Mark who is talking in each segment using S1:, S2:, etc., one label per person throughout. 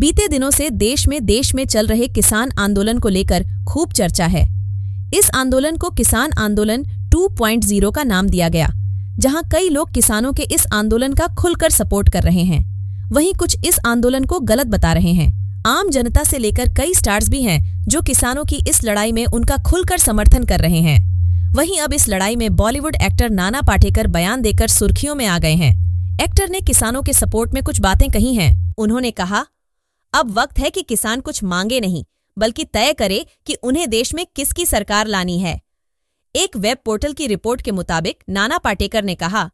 S1: बीते दिनों से देश में देश में चल रहे किसान आंदोलन को लेकर खूब चर्चा है इस आंदोलन को किसान आंदोलन 2.0 का नाम दिया गया जहां कई लोग किसानों के इस आंदोलन का खुलकर सपोर्ट कर रहे हैं वहीं कुछ इस आंदोलन को गलत बता रहे हैं आम जनता से लेकर कई स्टार्स भी हैं जो किसानों की इस लड़ाई में उनका खुलकर समर्थन कर रहे हैं वहीं अब इस लड़ाई में बॉलीवुड एक्टर नाना पाटेकर बयान देकर सुर्खियों में आ गए हैं एक्टर ने किसानों के सपोर्ट में कुछ बातें कही हैं उन्होंने कहा अब वक्त है कि किसान कुछ मांगे नहीं बल्कि तय करे कि उन्हें देश में किसकी सरकार लानी है एक वेब पोर्टल की रिपोर्ट के मुताबिक नाना पाटेकर ने कहा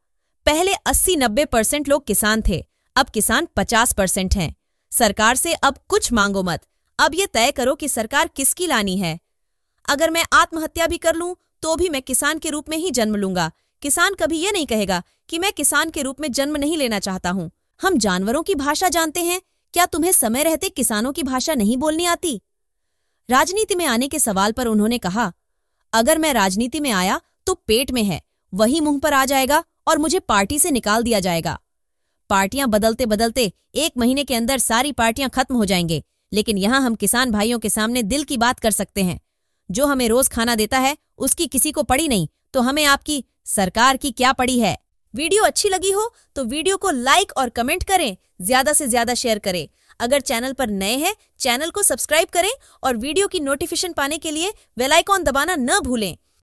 S1: पहले 80-90 परसेंट लोग किसान थे अब किसान 50 परसेंट हैं सरकार से अब कुछ मांगो मत अब ये तय करो कि सरकार किसकी लानी है अगर मैं आत्महत्या भी कर लूं तो भी मैं किसान के रूप में ही जन्म लूंगा किसान कभी ये नहीं कहेगा कि मैं किसान के रूप में जन्म नहीं लेना चाहता हूं हम जानवरों की भाषा जानते हैं क्या तुम्हें समय रहते किसानों की भाषा नहीं बोलनी आती राजनीति में आने के सवाल पर उन्होंने कहा अगर मैं राजनीति में आया तो पेट में है वही मुंह पर आ जाएगा और मुझे पार्टी से निकाल दिया जाएगा पार्टियां बदलते बदलते एक महीने के अंदर सारी पार्टियां खत्म हो जाएंगे लेकिन यहां हम किसान भाइयों के सामने दिल की बात कर सकते हैं जो हमें रोज खाना देता है उसकी किसी को पड़ी नहीं तो हमें आपकी सरकार की क्या पड़ी है वीडियो अच्छी लगी हो तो वीडियो को लाइक और कमेंट करें ज्यादा से ज्यादा शेयर करें अगर चैनल पर नए हैं चैनल को सब्सक्राइब करें और वीडियो की नोटिफिकेशन पाने के लिए वेलाइकॉन दबाना न भूलें